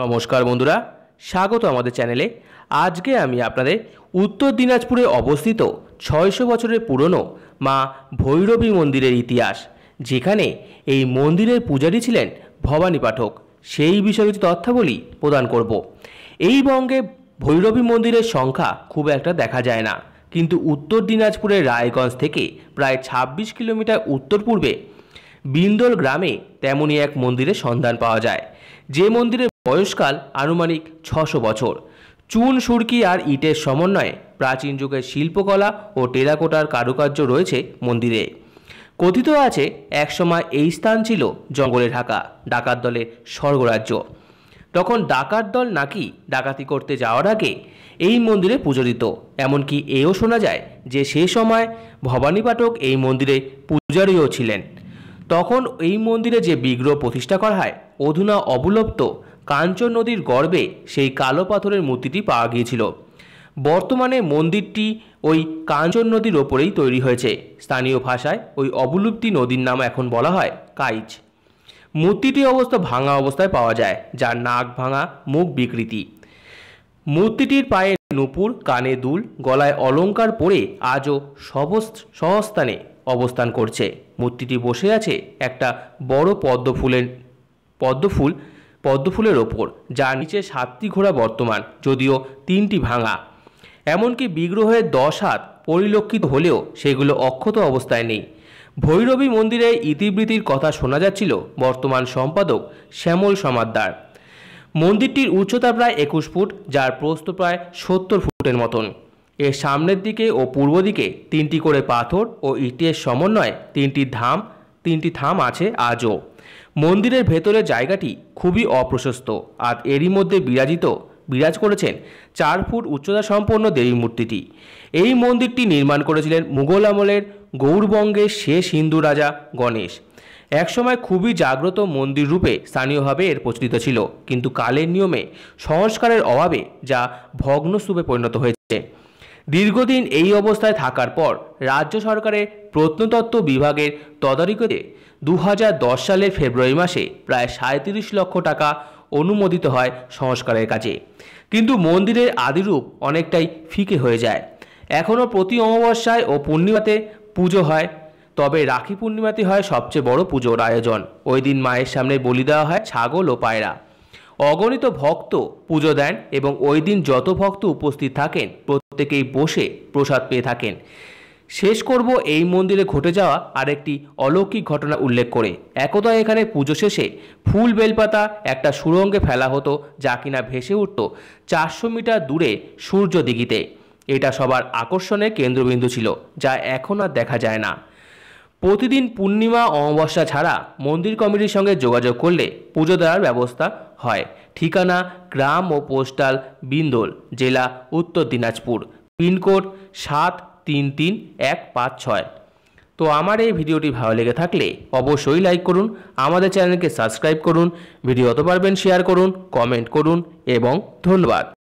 নমস্কার বন্ধুরা স্বাগত আমাদের চ্যানেলে আজকে আমি আপনাদের উত্তর দিনাজপুরে অবস্থিত ছয়শো বছরের পুরনো মা ভৈরবী মন্দিরের ইতিহাস যেখানে এই মন্দিরের পূজারি ছিলেন ভবানী পাঠক সেই বিষয়ে কিছু তথ্যাবলী প্রদান করব এই বঙ্গে ভৈরবী মন্দিরের সংখ্যা খুব একটা দেখা যায় না কিন্তু উত্তর দিনাজপুরের রায়গঞ্জ থেকে প্রায় ২৬ কিলোমিটার উত্তর পূর্বে বিন্দল গ্রামে তেমনই এক মন্দিরের সন্ধান পাওয়া যায় যে মন্দিরের বয়সকাল আনুমানিক ছশো বছর চুন সুরকি আর ইটের সমন্বয়ে প্রাচীন যুগের শিল্পকলা ও টেরাকোটার কারুকার্য রয়েছে মন্দিরে কথিত আছে একসময় এই স্থান ছিল জঙ্গলে ঢাকা ডাকাত দলের স্বর্গরাজ্য তখন ডাকাত দল নাকি ডাকাতি করতে যাওয়ার আগে এই মন্দিরে পুজো দিত এমনকি এও শোনা যায় যে সে সময় ভবানী পাঠক এই মন্দিরে পূজারীও ছিলেন তখন এই মন্দিরে যে বিগ্রহ প্রতিষ্ঠা করা হয় অধুনা অবলুপ্ত কাঞ্চন নদীর গর্ভে সেই কালো পাথরের মূর্তিটি পাওয়া গিয়েছিল বর্তমানে মন্দিরটি ওই কাঞ্চন নদীর ওপরেই তৈরি হয়েছে স্থানীয় ভাষায় ওই অবলুপ্তি নদীর নাম এখন বলা হয় কাইচ মূর্তিটি অবস্থা ভাঙা অবস্থায় পাওয়া যায় যার নাক ভাঙা মুখ বিকৃতি মূর্তিটির পায়ে নুপুর কানে দুল গলায় অলঙ্কার পরে আজও সহস্থানে অবস্থান করছে মূর্তিটি বসে আছে একটা বড় পদ্ম ফুলের পদ্মফুল পদ্মফুলের ওপর যার নিচে সাতটি ঘোড়া বর্তমান যদিও তিনটি ভাঙা এমনকি বিগ্রহের দশ হাত পরিলক্ষিত হলেও সেগুলো অক্ষত অবস্থায় নেই ভৈরবী মন্দিরে ইতিবৃতির কথা শোনা যাচ্ছিল বর্তমান সম্পাদক শ্যামল সমাদ্দার মন্দিরটির উচ্চতা প্রায় একুশ ফুট যার প্রস্থ প্রায় সত্তর ফুটের মতন এর সামনের দিকে ও পূর্ব দিকে তিনটি করে পাথর ও ইটের সমন্বয়ে তিনটি ধাম তিনটি থাম আছে আজও মন্দিরের ভেতরের জায়গাটি খুবই অপ্রশস্ত আর এরই মধ্যে বিরাজিত বিরাজ করেছেন চার ফুট উচ্চতা সম্পন্ন দেবী মূর্তিটি এই মন্দিরটি নির্মাণ করেছিলেন মুঘল আমলের গৌরবঙ্গের শেষ হিন্দু রাজা গণেশ একসময় খুবই জাগ্রত মন্দির রূপে স্থানীয়ভাবে এর প্রচলিত ছিল কিন্তু কালের নিয়মে সংস্কারের অভাবে যা ভগ্নস্তূপে পরিণত হয়েছে দীর্ঘদিন এই অবস্থায় থাকার পর রাজ্য সরকারের প্রত্নতত্ত্ব বিভাগের তদারকিতে দু সালের ফেব্রুয়ারি মাসে প্রায় সাঁত্রিশ লক্ষ টাকা অনুমোদিত হয় সংস্কারের কাজে কিন্তু মন্দিরের আদিরূপ অনেকটাই ফিকে হয়ে যায় এখনও প্রতি অমাবস্যায় ও পূর্ণিমাতে পুজো হয় তবে রাখি পূর্ণিমাতে হয় সবচেয়ে বড় পুজোর আয়োজন ওই দিন মায়ের সামনে বলি দেওয়া হয় ছাগল ও পায়রা অগণিত ভক্ত পুজো দেন এবং ওই দিন যত ভক্ত উপস্থিত থাকেন প্রত্যেকেই বসে প্রসাদ পেয়ে থাকেন শেষ করব এই মন্দিরে ঘটে যাওয়া আরেকটি অলৌকিক ঘটনা উল্লেখ করে একদা এখানে পুজো শেষে ফুল বেলপাতা একটা সুরঙ্গে ফেলা হতো যা কিনা ভেসে উঠত চারশো মিটার দূরে সূর্য দিঘিতে এটা সবার আকর্ষণের কেন্দ্রবিন্দু ছিল যা এখন আর দেখা যায় না প্রতিদিন পূর্ণিমা অমাবস্যা ছাড়া মন্দির কমিটির সঙ্গে যোগাযোগ করলে পুজো দেওয়ার ব্যবস্থা হয় ঠিকানা গ্রাম ও পোস্টাল বিন্দোল জেলা উত্তর দিনাজপুর পিনকোড সাত তিন তিন এক পাঁচ ছয় তো আমার এই ভিডিওটি ভালো লেগে থাকলে অবশ্যই লাইক করুন আমাদের চ্যানেলকে সাবস্ক্রাইব করুন ভিডিও অত পারবেন শেয়ার করুন কমেন্ট করুন এবং ধন্যবাদ